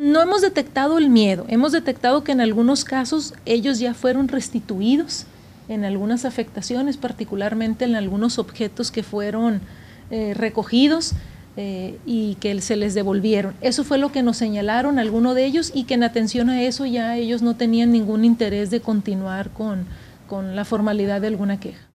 No hemos detectado el miedo, hemos detectado que en algunos casos ellos ya fueron restituidos en algunas afectaciones, particularmente en algunos objetos que fueron eh, recogidos eh, y que se les devolvieron. Eso fue lo que nos señalaron algunos de ellos y que en atención a eso ya ellos no tenían ningún interés de continuar con, con la formalidad de alguna queja.